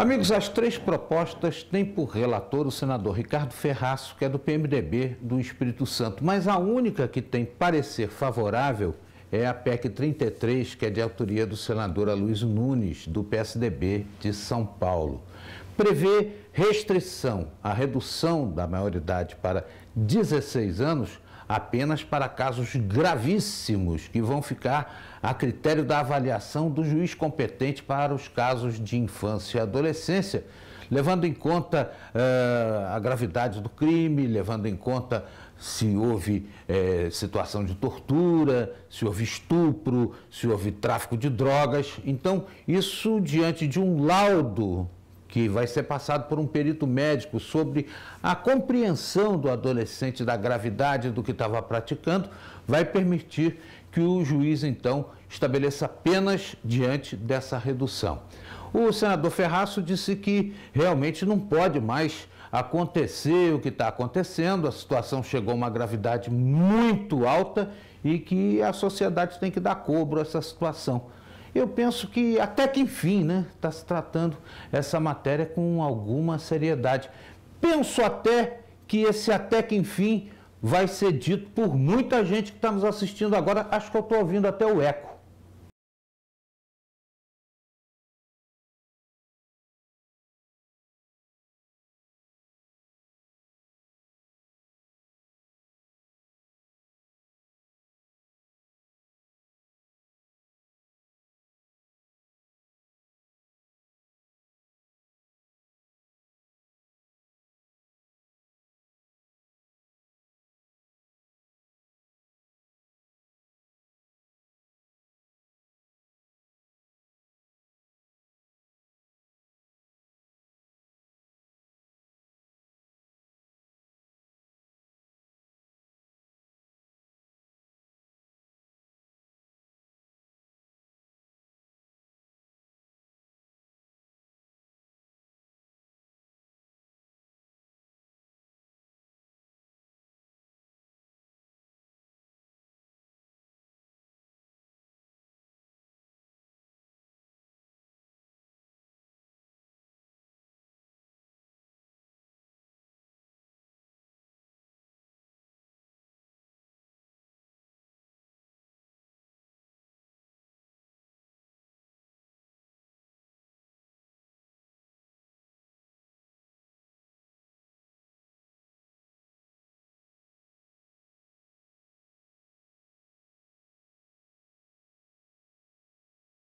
Amigos, as três propostas têm por relator o senador Ricardo Ferraço, que é do PMDB do Espírito Santo, mas a única que tem parecer favorável é a PEC 33, que é de autoria do senador Aloysio Nunes, do PSDB de São Paulo. Prevê restrição à redução da maioridade para 16 anos apenas para casos gravíssimos que vão ficar a critério da avaliação do juiz competente para os casos de infância e adolescência, levando em conta eh, a gravidade do crime, levando em conta se houve eh, situação de tortura, se houve estupro, se houve tráfico de drogas. Então, isso diante de um laudo que vai ser passado por um perito médico sobre a compreensão do adolescente da gravidade do que estava praticando, vai permitir que o juiz então estabeleça penas diante dessa redução. O senador Ferraço disse que realmente não pode mais acontecer o que está acontecendo, a situação chegou a uma gravidade muito alta e que a sociedade tem que dar cobro a essa situação. Eu penso que até que enfim, né, está se tratando essa matéria com alguma seriedade. Penso até que esse até que enfim vai ser dito por muita gente que está nos assistindo agora. Acho que eu estou ouvindo até o eco.